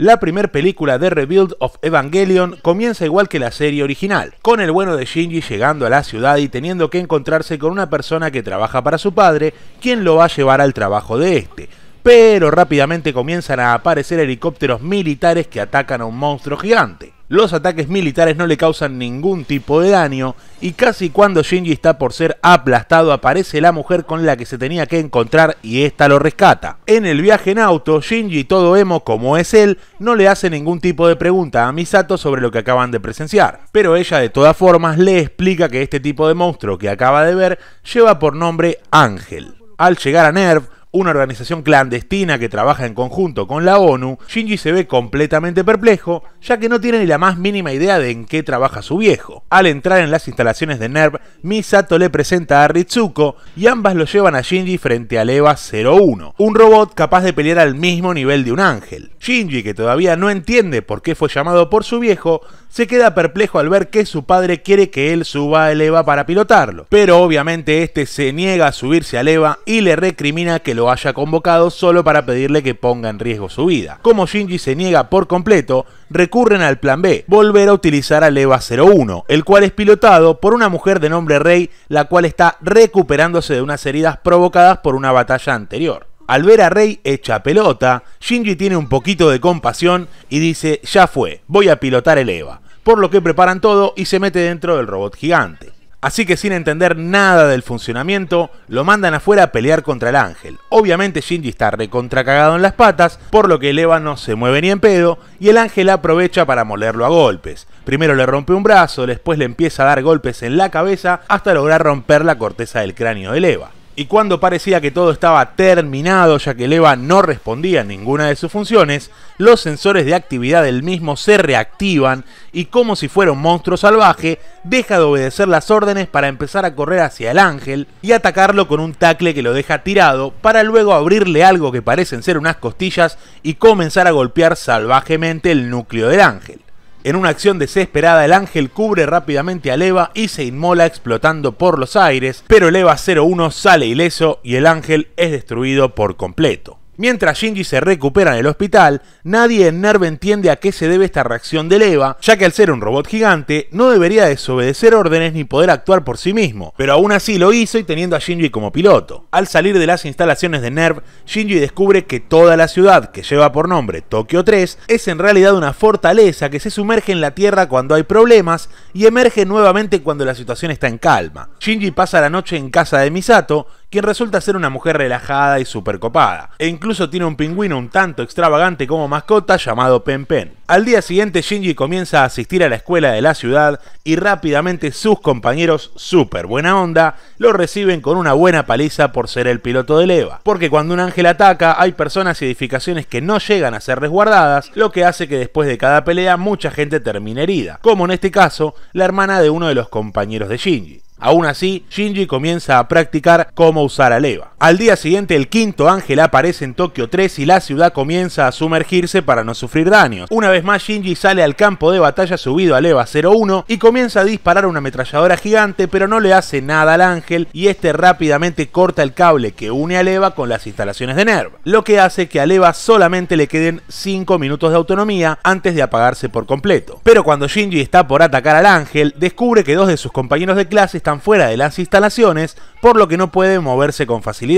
La primera película de Rebuild of Evangelion comienza igual que la serie original, con el bueno de Shinji llegando a la ciudad y teniendo que encontrarse con una persona que trabaja para su padre, quien lo va a llevar al trabajo de este, pero rápidamente comienzan a aparecer helicópteros militares que atacan a un monstruo gigante. Los ataques militares no le causan ningún tipo de daño y casi cuando Shinji está por ser aplastado aparece la mujer con la que se tenía que encontrar y esta lo rescata. En el viaje en auto, Shinji todo emo como es él, no le hace ningún tipo de pregunta a Misato sobre lo que acaban de presenciar, pero ella de todas formas le explica que este tipo de monstruo que acaba de ver lleva por nombre Ángel. Al llegar a Nerv, una organización clandestina que trabaja en conjunto con la ONU, Shinji se ve completamente perplejo, ya que no tiene ni la más mínima idea de en qué trabaja su viejo. Al entrar en las instalaciones de NERV, Misato le presenta a Ritsuko y ambas lo llevan a Shinji frente al EVA 01, un robot capaz de pelear al mismo nivel de un ángel. Shinji, que todavía no entiende por qué fue llamado por su viejo, se queda perplejo al ver que su padre quiere que él suba al EVA para pilotarlo, pero obviamente este se niega a subirse al EVA y le recrimina que lo haya convocado solo para pedirle que ponga en riesgo su vida. Como Shinji se niega por completo, recurren al plan B, volver a utilizar al EVA 01, el cual es pilotado por una mujer de nombre Rey, la cual está recuperándose de unas heridas provocadas por una batalla anterior. Al ver a Rey hecha pelota, Shinji tiene un poquito de compasión y dice, ya fue, voy a pilotar el Eva. Por lo que preparan todo y se mete dentro del robot gigante. Así que sin entender nada del funcionamiento, lo mandan afuera a pelear contra el ángel. Obviamente Shinji está recontracagado en las patas, por lo que el Eva no se mueve ni en pedo, y el ángel aprovecha para molerlo a golpes. Primero le rompe un brazo, después le empieza a dar golpes en la cabeza hasta lograr romper la corteza del cráneo del Eva. Y cuando parecía que todo estaba terminado, ya que el EVA no respondía a ninguna de sus funciones, los sensores de actividad del mismo se reactivan y como si fuera un monstruo salvaje, deja de obedecer las órdenes para empezar a correr hacia el ángel y atacarlo con un tacle que lo deja tirado, para luego abrirle algo que parecen ser unas costillas y comenzar a golpear salvajemente el núcleo del ángel. En una acción desesperada, el ángel cubre rápidamente a Eva y se inmola explotando por los aires, pero el Eva 01 sale ileso y el ángel es destruido por completo. Mientras Shinji se recupera en el hospital, nadie en NERV entiende a qué se debe esta reacción de Leva, ya que al ser un robot gigante no debería desobedecer órdenes ni poder actuar por sí mismo, pero aún así lo hizo y teniendo a Shinji como piloto. Al salir de las instalaciones de NERV, Shinji descubre que toda la ciudad, que lleva por nombre Tokio 3, es en realidad una fortaleza que se sumerge en la Tierra cuando hay problemas y emerge nuevamente cuando la situación está en calma. Shinji pasa la noche en casa de Misato, quien resulta ser una mujer relajada y super copada, e incluso tiene un pingüino un tanto extravagante como mascota llamado Pen Pen. Al día siguiente Shinji comienza a asistir a la escuela de la ciudad y rápidamente sus compañeros, super buena onda, lo reciben con una buena paliza por ser el piloto del EVA, porque cuando un ángel ataca hay personas y edificaciones que no llegan a ser resguardadas, lo que hace que después de cada pelea mucha gente termine herida, como en este caso la hermana de uno de los compañeros de Shinji. Aún así, Shinji comienza a practicar cómo usar a Leva. Al día siguiente, el quinto ángel aparece en Tokio 3 y la ciudad comienza a sumergirse para no sufrir daños. Una vez más, Shinji sale al campo de batalla subido a EVA 01 y comienza a disparar una ametralladora gigante, pero no le hace nada al ángel y este rápidamente corta el cable que une a EVA con las instalaciones de NERV, lo que hace que a EVA solamente le queden 5 minutos de autonomía antes de apagarse por completo. Pero cuando Shinji está por atacar al ángel, descubre que dos de sus compañeros de clase están fuera de las instalaciones, por lo que no puede moverse con facilidad.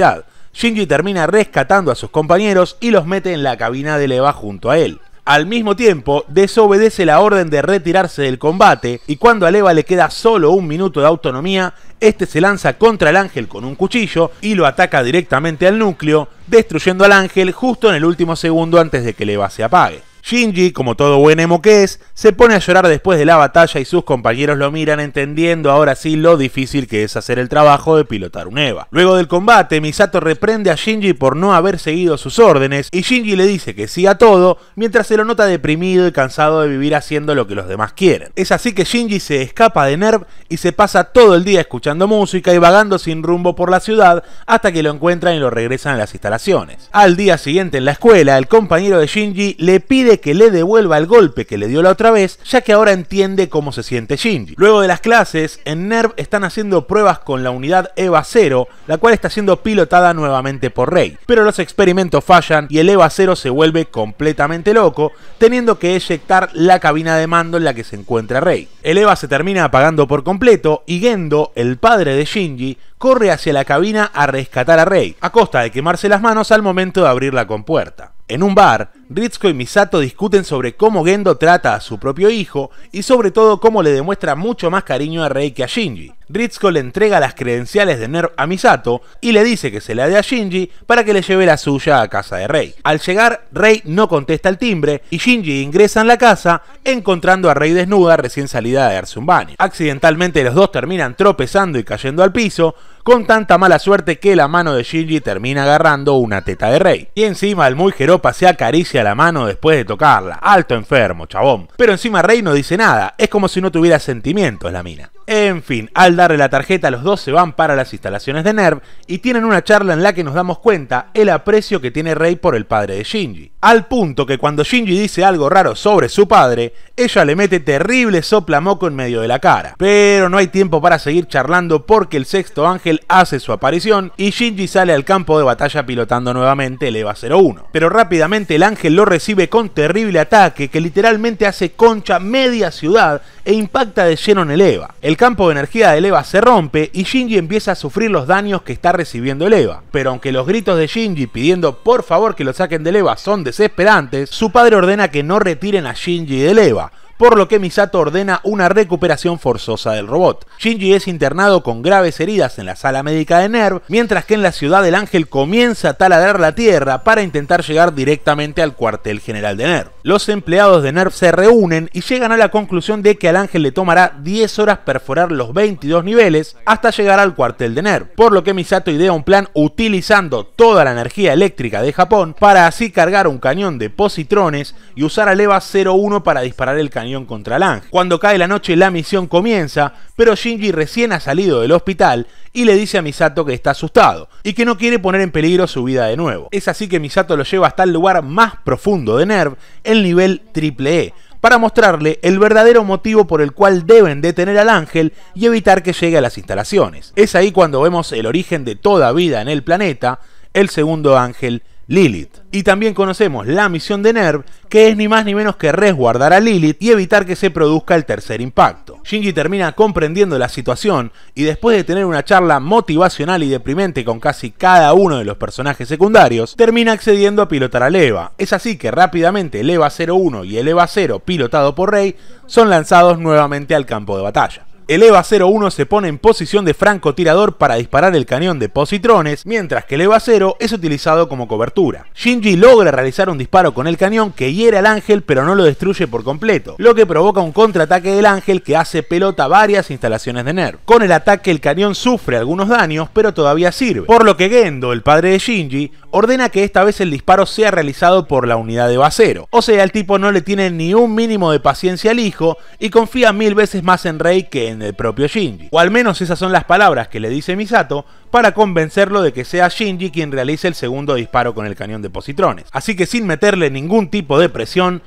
Shinji termina rescatando a sus compañeros y los mete en la cabina de Leva junto a él. Al mismo tiempo, desobedece la orden de retirarse del combate y cuando a Leva le queda solo un minuto de autonomía, este se lanza contra el ángel con un cuchillo y lo ataca directamente al núcleo, destruyendo al ángel justo en el último segundo antes de que Leva se apague. Shinji, como todo buen emo que es, se pone a llorar después de la batalla y sus compañeros lo miran entendiendo ahora sí lo difícil que es hacer el trabajo de pilotar un EVA. Luego del combate, Misato reprende a Shinji por no haber seguido sus órdenes y Shinji le dice que sí a todo, mientras se lo nota deprimido y cansado de vivir haciendo lo que los demás quieren. Es así que Shinji se escapa de Nerv y se pasa todo el día escuchando música y vagando sin rumbo por la ciudad hasta que lo encuentran y lo regresan a las instalaciones. Al día siguiente en la escuela, el compañero de Shinji le pide que le devuelva el golpe que le dio la otra vez, ya que ahora entiende cómo se siente Shinji. Luego de las clases, en NERV están haciendo pruebas con la unidad EVA 0, la cual está siendo pilotada nuevamente por Rey. Pero los experimentos fallan y el EVA 0 se vuelve completamente loco, teniendo que eyectar la cabina de mando en la que se encuentra Rey. El EVA se termina apagando por completo y Gendo, el padre de Shinji, corre hacia la cabina a rescatar a Rey, a costa de quemarse las manos al momento de abrir la compuerta. En un bar, Ritsuko y Misato discuten sobre cómo Gendo trata a su propio hijo y sobre todo cómo le demuestra mucho más cariño a Rei que a Shinji. Ritsuko le entrega las credenciales de Nerf a Misato y le dice que se la dé a Shinji para que le lleve la suya a casa de Rei. Al llegar, Rei no contesta el timbre y Shinji ingresa en la casa encontrando a Rei desnuda recién salida de darse un baño. Accidentalmente los dos terminan tropezando y cayendo al piso, con tanta mala suerte que la mano de Shinji termina agarrando una teta de Rey. Y encima el muy jeropa se acaricia la mano después de tocarla. Alto enfermo, chabón. Pero encima Rey no dice nada, es como si no tuviera sentimientos la mina. En fin, al darle la tarjeta los dos se van para las instalaciones de NERV y tienen una charla en la que nos damos cuenta el aprecio que tiene Rey por el padre de Shinji. Al punto que cuando Shinji dice algo raro sobre su padre, ella le mete terrible soplamoco en medio de la cara. Pero no hay tiempo para seguir charlando porque el sexto ángel hace su aparición y Shinji sale al campo de batalla pilotando nuevamente el EVA 01. Pero rápidamente el Ángel lo recibe con terrible ataque que literalmente hace concha media ciudad e impacta de lleno en el EVA. El campo de energía del EVA se rompe y Shinji empieza a sufrir los daños que está recibiendo el EVA. Pero aunque los gritos de Shinji pidiendo por favor que lo saquen del EVA son desesperantes, su padre ordena que no retiren a Shinji del EVA, por lo que Misato ordena una recuperación forzosa del robot. Shinji es internado con graves heridas en la sala médica de Nerv, mientras que en la ciudad el ángel comienza a taladrar la tierra para intentar llegar directamente al cuartel general de Nerv. Los empleados de Nerv se reúnen y llegan a la conclusión de que al ángel le tomará 10 horas perforar los 22 niveles hasta llegar al cuartel de Nerv, por lo que Misato idea un plan utilizando toda la energía eléctrica de Japón para así cargar un cañón de positrones y usar a Leva 01 para disparar el cañón contra contra ángel. Cuando cae la noche la misión comienza, pero Shinji recién ha salido del hospital y le dice a Misato que está asustado y que no quiere poner en peligro su vida de nuevo. Es así que Misato lo lleva hasta el lugar más profundo de Nerv, el nivel triple E, para mostrarle el verdadero motivo por el cual deben detener al ángel y evitar que llegue a las instalaciones. Es ahí cuando vemos el origen de toda vida en el planeta, el segundo ángel Lilith. Y también conocemos la misión de Nerv, que es ni más ni menos que resguardar a Lilith y evitar que se produzca el tercer impacto. Shinji termina comprendiendo la situación y después de tener una charla motivacional y deprimente con casi cada uno de los personajes secundarios, termina accediendo a pilotar a Leva. Es así que rápidamente el EVA 01 y el EVA 0 pilotado por Rey son lanzados nuevamente al campo de batalla. El EVA-01 se pone en posición de francotirador para disparar el cañón de positrones, mientras que el EVA-0 es utilizado como cobertura. Shinji logra realizar un disparo con el cañón que hiere al ángel pero no lo destruye por completo, lo que provoca un contraataque del ángel que hace pelota varias instalaciones de Nerf. Con el ataque el cañón sufre algunos daños pero todavía sirve, por lo que Gendo, el padre de Shinji, ordena que esta vez el disparo sea realizado por la unidad de 0 O sea, el tipo no le tiene ni un mínimo de paciencia al hijo y confía mil veces más en Rey que en en propio Shinji. O al menos esas son las palabras que le dice Misato para convencerlo de que sea Shinji quien realice el segundo disparo con el cañón de positrones. Así que sin meterle ningún tipo de presión,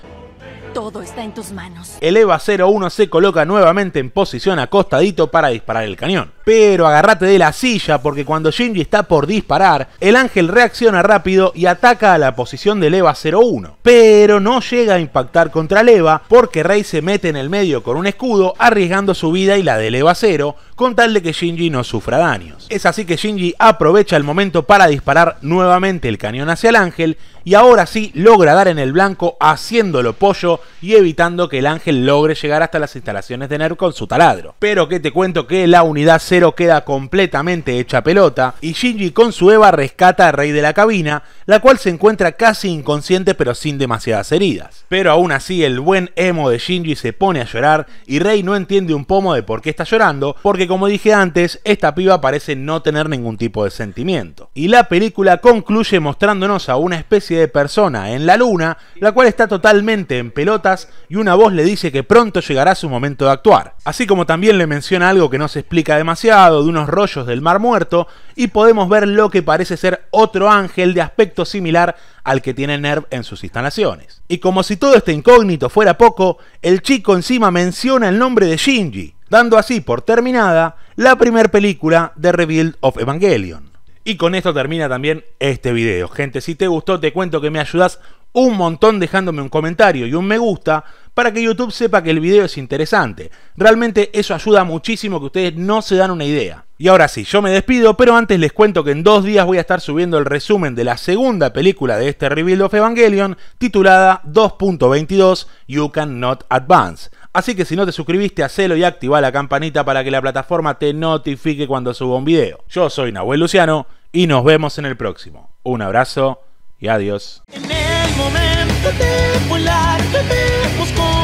todo está en tus manos. El EVA 01 se coloca nuevamente en posición acostadito para disparar el cañón pero agárrate de la silla porque cuando Shinji está por disparar, el ángel reacciona rápido y ataca a la posición de Leva 01, pero no llega a impactar contra Leva porque Rey se mete en el medio con un escudo arriesgando su vida y la de Leva 0 con tal de que Shinji no sufra daños. Es así que Shinji aprovecha el momento para disparar nuevamente el cañón hacia el ángel y ahora sí logra dar en el blanco haciéndolo pollo y evitando que el ángel logre llegar hasta las instalaciones de Nerv con su taladro. Pero que te cuento que la unidad se queda completamente hecha pelota y Shinji con su Eva rescata a rey de la cabina, la cual se encuentra casi inconsciente pero sin demasiadas heridas. Pero aún así el buen emo de Shinji se pone a llorar y Rey no entiende un pomo de por qué está llorando, porque como dije antes, esta piba parece no tener ningún tipo de sentimiento. Y la película concluye mostrándonos a una especie de persona en la luna, la cual está totalmente en pelotas y una voz le dice que pronto llegará su momento de actuar. Así como también le menciona algo que no se explica demasiado, de unos rollos del Mar Muerto y podemos ver lo que parece ser otro ángel de aspecto similar al que tiene Nerv en sus instalaciones. Y como si todo este incógnito fuera poco, el chico encima menciona el nombre de Shinji, dando así por terminada la primera película de Rebuild of Evangelion. Y con esto termina también este video. Gente, si te gustó te cuento que me ayudas un montón dejándome un comentario y un me gusta, para que YouTube sepa que el video es interesante. Realmente eso ayuda muchísimo que ustedes no se dan una idea. Y ahora sí, yo me despido, pero antes les cuento que en dos días voy a estar subiendo el resumen de la segunda película de este Reveal of Evangelion, titulada 2.22 You Can Not Advance. Así que si no te suscribiste, hacelo y activa la campanita para que la plataforma te notifique cuando suba un video. Yo soy Nahuel Luciano y nos vemos en el próximo. Un abrazo y adiós. En el momento de volar, debemos